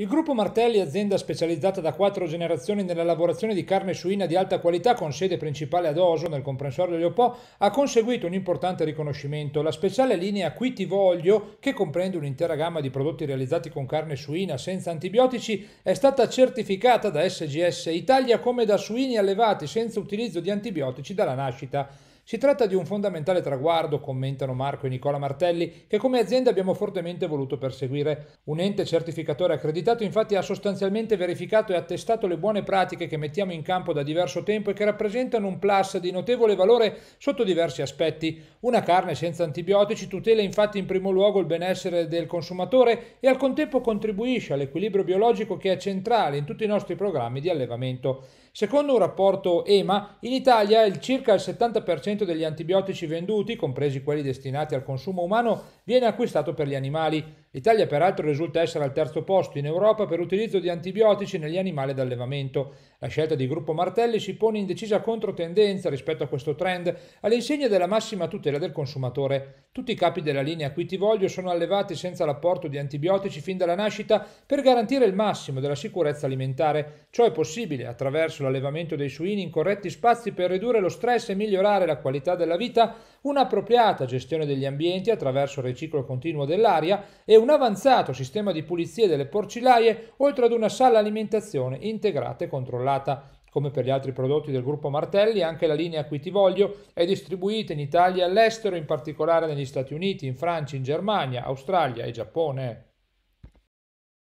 Il gruppo Martelli, azienda specializzata da quattro generazioni nella lavorazione di carne suina di alta qualità con sede principale ad Oso nel comprensorio di Opo, ha conseguito un importante riconoscimento. La speciale linea Qui ti voglio, che comprende un'intera gamma di prodotti realizzati con carne suina senza antibiotici, è stata certificata da SGS Italia come da suini allevati senza utilizzo di antibiotici dalla nascita. Si tratta di un fondamentale traguardo, commentano Marco e Nicola Martelli, che come azienda abbiamo fortemente voluto perseguire. Un ente certificatore accreditato infatti ha sostanzialmente verificato e attestato le buone pratiche che mettiamo in campo da diverso tempo e che rappresentano un plus di notevole valore sotto diversi aspetti. Una carne senza antibiotici tutela infatti in primo luogo il benessere del consumatore e al contempo contribuisce all'equilibrio biologico che è centrale in tutti i nostri programmi di allevamento. Secondo un rapporto EMA, in Italia il circa il 70% 10% degli antibiotici venduti, compresi quelli destinati al consumo umano, viene acquistato per gli animali. L'Italia peraltro risulta essere al terzo posto in Europa per l'utilizzo di antibiotici negli animali d'allevamento. La scelta di Gruppo Martelli si pone in decisa controtendenza rispetto a questo trend, all'insegna della massima tutela del consumatore. Tutti i capi della linea qui ti voglio sono allevati senza l'apporto di antibiotici fin dalla nascita per garantire il massimo della sicurezza alimentare. Ciò è possibile attraverso l'allevamento dei suini in corretti spazi per ridurre lo stress e migliorare la qualità qualità della vita un'appropriata gestione degli ambienti attraverso il riciclo continuo dell'aria e un avanzato sistema di pulizie delle porcilaie, oltre ad una sala alimentazione integrata e controllata. Come per gli altri prodotti del gruppo Martelli, anche la linea Qui ti voglio è distribuita in Italia e all'estero, in particolare negli Stati Uniti, in Francia, in Germania, Australia e Giappone.